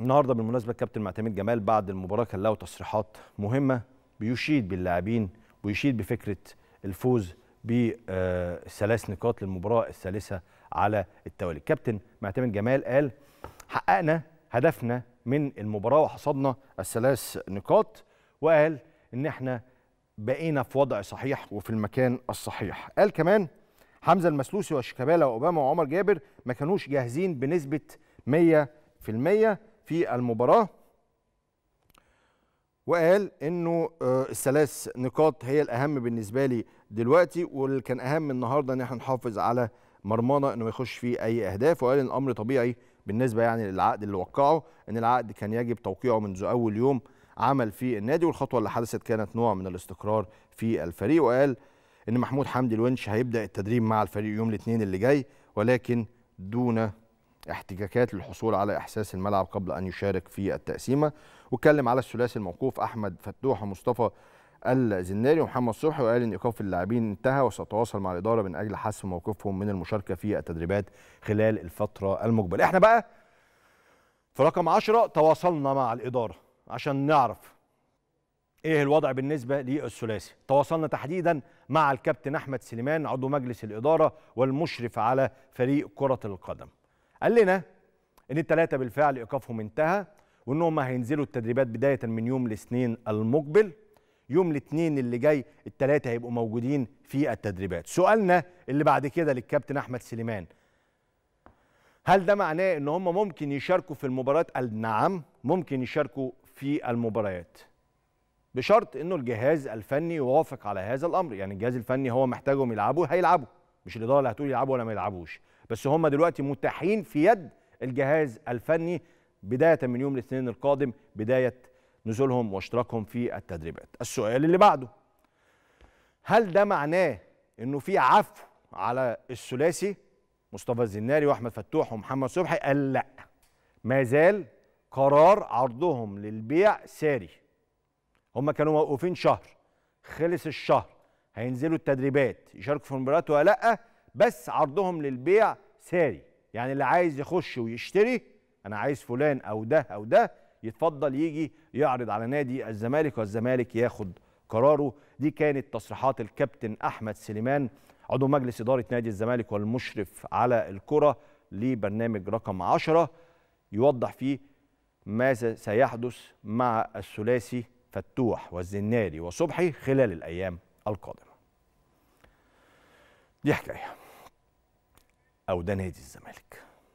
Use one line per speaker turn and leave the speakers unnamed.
النهارده بالمناسبه الكابتن معتمد جمال بعد المباراه كان له تصريحات مهمه بيشيد باللاعبين ويشيد بفكره الفوز بثلاث نقاط للمباراه الثالثه على التوالي. الكابتن معتمد جمال قال حققنا هدفنا من المباراه وحصدنا الثلاث نقاط وقال ان احنا بقينا في وضع صحيح وفي المكان الصحيح. قال كمان حمزه المسلوسي وشيكابالا واوباما وعمر جابر ما كانوش جاهزين بنسبه 100% في المباراه وقال انه آه، الثلاث نقاط هي الاهم بالنسبه لي دلوقتي واللي كان اهم النهارده ان احنا نحافظ على مرمانا انه ما يخش فيه اي اهداف وقال ان الامر طبيعي بالنسبه يعني للعقد اللي وقعه ان العقد كان يجب توقيعه منذ اول يوم عمل في النادي والخطوه اللي حدثت كانت نوع من الاستقرار في الفريق وقال ان محمود حمدي الونش هيبدا التدريب مع الفريق يوم الاثنين اللي جاي ولكن دون احتكاكات للحصول على إحساس الملعب قبل أن يشارك في التقسيمة واتكلم على الثلاثي الموقوف أحمد فتوح ومصطفى الزناري ومحمد صبحي وقال ان ايقاف اللاعبين انتهى وساتواصل مع الاداره من اجل حسم موقفهم من المشاركه في التدريبات خلال الفتره المقبله. احنا بقى في رقم 10 تواصلنا مع الاداره عشان نعرف ايه الوضع بالنسبه للثلاثي. تواصلنا تحديدا مع الكابتن احمد سليمان عضو مجلس الاداره والمشرف على فريق كره القدم. قال لنا ان الثلاثه بالفعل ايقافهم انتهى وان هم هينزلوا التدريبات بدايه من يوم الاثنين المقبل يوم الاثنين اللي جاي الثلاثه هيبقوا موجودين في التدريبات سؤالنا اللي بعد كده للكابتن احمد سليمان هل ده معناه ان هم ممكن يشاركوا في المباريات قال نعم ممكن يشاركوا في المباريات بشرط انه الجهاز الفني يوافق على هذا الامر يعني الجهاز الفني هو محتاجهم يلعبوا هيلعبوا مش الاداره اللي هتقول يلعبوا ولا ما يلعبوش بس هم دلوقتي متاحين في يد الجهاز الفني بدايه من يوم الاثنين القادم بدايه نزولهم واشتراكهم في التدريبات السؤال اللي بعده هل ده معناه انه في عفو على الثلاثي مصطفى الزناري واحمد فتوح ومحمد صبحي قال لا ما زال قرار عرضهم للبيع ساري هم كانوا موقوفين شهر خلص الشهر هينزلوا التدريبات يشاركوا في المباريات ولا لا بس عرضهم للبيع ساري يعني اللي عايز يخش ويشتري انا عايز فلان او ده او ده يتفضل يجي يعرض على نادي الزمالك والزمالك ياخد قراره دي كانت تصريحات الكابتن احمد سليمان عضو مجلس اداره نادي الزمالك والمشرف على الكره لبرنامج رقم 10 يوضح فيه ماذا سيحدث مع الثلاثي فتوح والزناري وصبحي خلال الايام القادمه دي حكايه او ده نادي الزمالك